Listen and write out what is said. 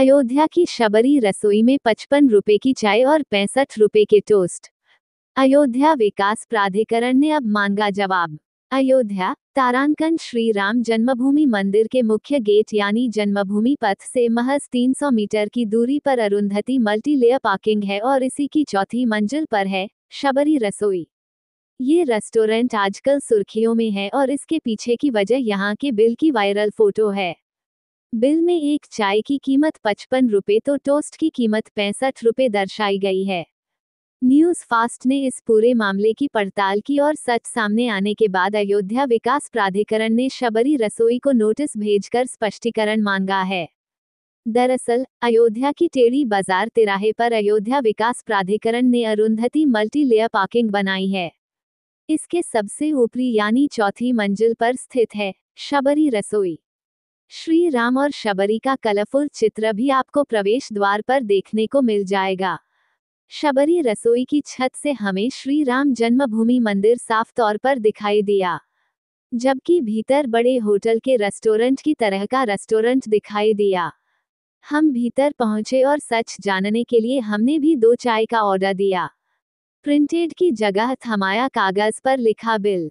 अयोध्या की शबरी रसोई में पचपन रुपए की चाय और पैंसठ रुपए के टोस्ट अयोध्या विकास प्राधिकरण ने अब मांगा जवाब अयोध्या तारांकन श्री राम जन्मभूमि मंदिर के मुख्य गेट यानी जन्मभूमि पथ से महज 300 मीटर की दूरी पर अरुंधति मल्टी लेयर पार्किंग है और इसी की चौथी मंजिल पर है शबरी रसोई ये रेस्टोरेंट आजकल सुर्खियों में है और इसके पीछे की वजह यहाँ के बिल की वायरल फोटो है बिल में एक चाय की कीमत पचपन रुपये तो टोस्ट की कीमत पैंसठ रुपये दर्शाई गई है न्यूज फास्ट ने इस पूरे मामले की पड़ताल की और सच सामने आने के बाद अयोध्या विकास प्राधिकरण ने शबरी रसोई को नोटिस भेजकर स्पष्टीकरण मांगा है दरअसल अयोध्या की टेढ़ी बाजार तिराहे पर अयोध्या विकास प्राधिकरण ने अरुंधति मल्टी लेयर पार्किंग बनाई है इसके सबसे ऊपरी यानी चौथी मंजिल पर स्थित है शबरी रसोई श्री राम और शबरी का कलरफुल चित्र भी आपको प्रवेश द्वार पर देखने को मिल जाएगा शबरी रसोई की छत से हमें श्री राम जन्मभूमि मंदिर साफ तौर पर दिखाई दिया जबकि भीतर बड़े होटल के रेस्टोरेंट की तरह का रेस्टोरेंट दिखाई दिया हम भीतर पहुंचे और सच जानने के लिए हमने भी दो चाय का ऑर्डर दिया प्रिंटेड की जगह थमाया कागज पर लिखा बिल